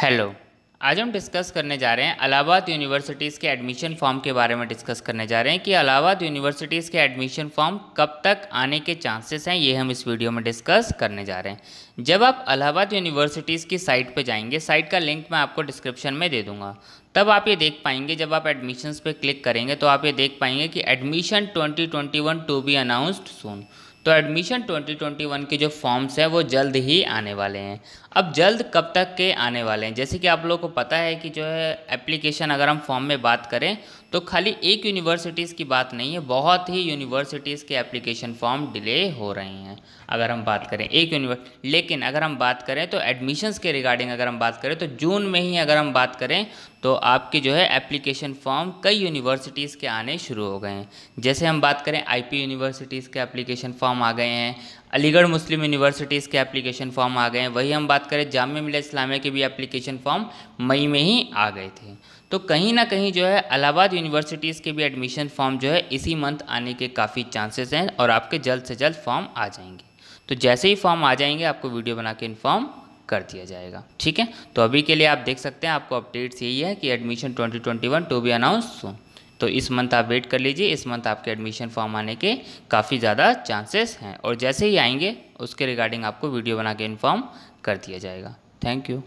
hello आज हम discuss करने जा रहे हैं अलाहाबाद यूनिवर्सिटीज़ के एडमिशन फॉर्म के बारे में डिस्कस करने जा रहे हैं कि अलाहाबाद यूनिवर्सिटीज़ के एडमिशन फॉर्म कब तक आने के चांसेस हैं ये हम इस वीडियो में डिस्कस करने जा रहे हैं जब आप अलाहाबाद यूनिवर्सिटीज़ की साइट पर जाएंगे साइट का लिंक मैं आपको डिस्क्रिप्शन में दे दूँगा तब आप ये देख पाएंगे जब आप एडमिशन्स पर क्लिक करेंगे तो आप ये देख पाएंगे कि admission twenty two be announced soon तो एडमिशन 2021 के जो फॉर्म्स हैं वो जल्द ही आने वाले हैं अब जल्द कब तक के आने वाले हैं जैसे कि आप लोगों को पता है कि जो है एप्लीकेशन अगर हम फॉर्म में बात करें तो खाली एक यूनिवर्सिटीज़ की बात नहीं है बहुत ही यूनिवर्सिटीज़ के एप्लीकेशन फॉर्म डिले हो रहे हैं अगर हम बात करें एक यूनिवर्स लेकिन अगर हम बात करें तो एडमिशन्स के रिगार्डिंग अगर हम बात करें तो जून में ही अगर हम बात करें तो आपके जो है एप्लीकेशन फॉर्म कई यूनिवर्सिटीज़ के आने शुरू हो गए हैं जैसे हम बात करें आई यूनिवर्सिटीज़ के एप्लीकेशन फॉर्म फॉर्म आ गए हैं अलीगढ़ मुस्लिम यूनिवर्सिटीज़ के एप्लीकेशन फॉर्म आ गए हैं वही हम बात करें जाम मिला इस्लामिया के भी एप्लीकेशन फॉर्म मई में ही आ गए थे तो कहीं ना कहीं जो है अलाहाबाद यूनिवर्सिटीज़ के भी एडमिशन फॉर्म जो है इसी मंथ आने के काफ़ी चांसेस हैं और आपके जल्द से जल्द फॉर्म आ जाएंगे तो जैसे ही फॉर्म आ जाएंगे आपको वीडियो बना के इन्फॉर्म कर दिया जाएगा ठीक है तो अभी के लिए आप देख सकते हैं आपको अपडेट्स यही है कि admission twenty two be announce soon तो इस मंथ आप वेट कर लीजिए इस मंथ आपके एडमिशन फॉर्म आने के काफ़ी ज़्यादा चांसेस हैं और जैसे ही आएंगे उसके रिगार्डिंग आपको वीडियो बना के इन्फॉर्म कर दिया जाएगा थैंक यू